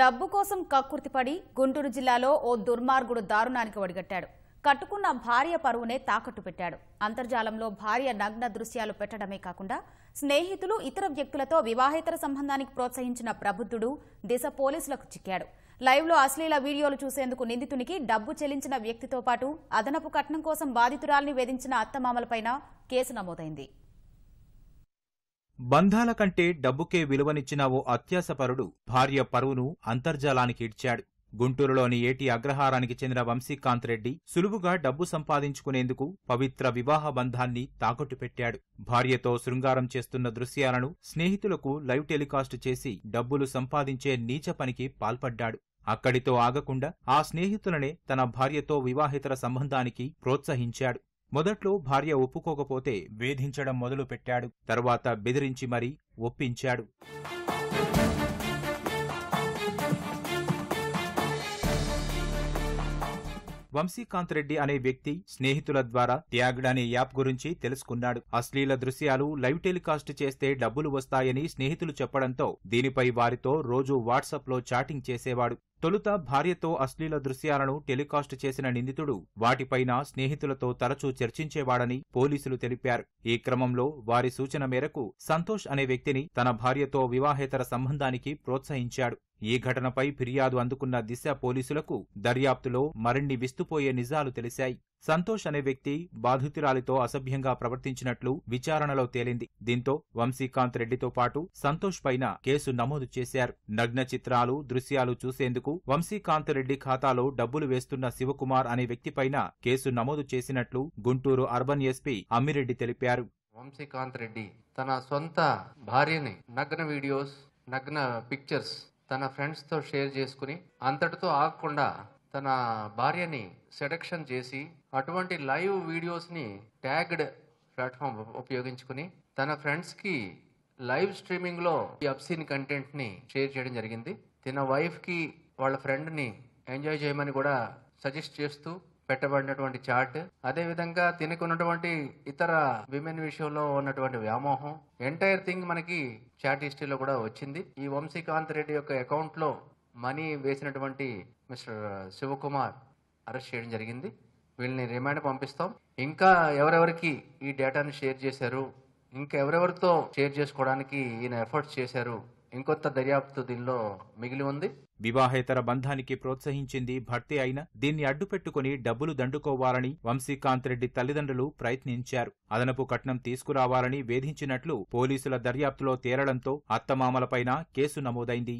డబ్బు కోసం కక్కుర్తిపడి గుంటూరు జిల్లాలో ఓ దుర్మార్గుడు దారుణానికి ఒడిగట్టాడు కట్టుకున్న భార్య పరువునే తాకట్టు పెట్టాడు అంతర్జాలంలో భార్య నగ్న దృశ్యాలు పెట్టడమే కాకుండా స్నేహితులు ఇతర వ్యక్తులతో వివాహేతర సంబంధానికి ప్రోత్సహించిన ప్రబుద్ధుడు దిశ పోలీసులకు చిక్కాడు లైవ్లో అశ్లీల వీడియోలు చూసేందుకు నిందితునికి డబ్బు చెల్లించిన వ్యక్తితో పాటు అదనపు కట్నం కోసం బాధితురాల్ని వేధించిన అత్తమామలపైన కేసు నమోదైంది బంధాల కంటే డబ్బుకే విలువనిచ్చిన ఓ అత్యాసపరుడు భార్య పరువును అంతర్జాలానికి ఇడ్చాడు గుంటూరులోని ఏటి అగ్రహారానికి చెందిన వంశీకాంత్ రెడ్డి సులువుగా డబ్బు సంపాదించుకునేందుకు పవిత్ర వివాహ బంధాన్ని తాకట్టు పెట్టాడు భార్యతో శృంగారం చేస్తున్న దృశ్యాలను స్నేహితులకు లైవ్ టెలికాస్ట్ చేసి డబ్బులు సంపాదించే నీచ పనికి పాల్పడ్డాడు అక్కడితో ఆగకుండా ఆ స్నేహితులనే తన భార్యతో వివాహితర సంబంధానికి ప్రోత్సహించాడు మొదట్లో భార్య ఒప్పుకోకపోతే వేధించడం మొదలుపెట్టాడు తర్వాత బెదిరించి మరీ ఒప్పించాడు వంశీకాంత్ రెడ్డి అనే వ్యక్తి స్నేహితుల ద్వారా ట్యాగ్డ్ అనే యాప్ గురించి తెలుసుకున్నాడు అశ్లీల దృశ్యాలు లైవ్ టెలికాస్ట్ చేస్తే డబ్బులు వస్తాయని స్నేహితులు చెప్పడంతో దీనిపై వారితో రోజూ వాట్సాప్ లో చాటింగ్ చేసేవాడు తొలుత భార్యతో అశ్లీల దృశ్యాలను టెలికాస్ట్ చేసిన నిందితుడు వాటిపైన స్నేహితులతో తరచూ చర్చించేవాడని పోలీసులు తెలిపారు ఈ క్రమంలో వారి సూచన మేరకు సంతోష్ అనే వ్యక్తిని తన భార్యతో వివాహేతర సంబంధానికి ప్రోత్సహించాడు ఈ ఘటనపై ఫిర్యాదు అందుకున్న దిశ పోలీసులకు దర్యాప్తులో మరిన్ని విస్తుపోయే నిజాలు తెలిశాయి సంతోష్ అనే వ్యక్తి బాధితురాలితో అసభ్యంగా ప్రవర్తించినట్లు విచారణలో తేలింది దీంతో వంశీకాంత్ రెడ్డితో పాటు సంతోష్ పైన కేసు నమోదు చేశారు నగ్న చిత్రాలు దృశ్యాలు చూసేందుకు వంశీకాంత్ రెడ్డి ఖాతాలో డబ్బులు వేస్తున్న శివకుమార్ అనే వ్యక్తిపైన కేసు నమోదు చేసినట్లు గుంటూరు అర్బన్ ఎస్పీ అమ్మిరెడ్డి తెలిపారు వంశీకాంత్ రెడ్డి తన సొంత భార్యని నగ్న వీడియోస్ నగ్న పిక్చర్స్ తన ఫ్రెండ్స్తో షేర్ చేసుకుని అంతటితో ఆగకుండా తన భార్యని సెడక్షన్ చేసి అటువంటి లైవ్ వీడియోస్ని ట్యాగ్డ్ ప్లాట్ఫామ్ ఉపయోగించుకుని తన ఫ్రెండ్స్కి లైవ్ స్ట్రీమింగ్లో ఈ అప్సీన్ కంటెంట్ని షేర్ చేయడం జరిగింది తన వైఫ్కి వాళ్ళ ఫ్రెండ్ని ఎంజాయ్ చేయమని కూడా సజెస్ట్ చేస్తూ పెట్టబడినటువంటి చాట్ అదేవిధంగా తినకు ఉన్నటువంటి ఇతర విమెన్ విషయంలో ఉన్నటువంటి వ్యామోహం ఎంటైర్ థింగ్ మనకి చాట్ హిస్టరీలో కూడా వచ్చింది ఈ వంశీకాంత్ రెడ్డి యొక్క అకౌంట్లో మనీ వేసినటువంటి మిస్టర్ శివకుమార్ అరెస్ట్ చేయడం జరిగింది వీళ్ళని రిమాండ్ పంపిస్తాం ఇంకా ఎవరెవరికి ఈ డేటాను షేర్ చేశారు ఇంకా ఎవరెవరితో షేర్ చేసుకోవడానికి ఈయన ఎఫర్ట్స్ చేశారు ఇంకొత్త దర్యాప్తు దీనిలో మిగిలి ఉంది వివాహేతర బంధానికి ప్రోత్సహించింది భర్తీ అయినా దీన్ని అడ్డుపెట్టుకుని డబ్బులు దండుకోవాలని వంశీకాంత్ రెడ్డి తల్లిదండ్రులు ప్రయత్నించారు అదనపు కట్నం తీసుకురావాలని వేధించినట్లు పోలీసుల దర్యాప్తులో తేరడంతో అత్తమామలపైన కేసు నమోదైంది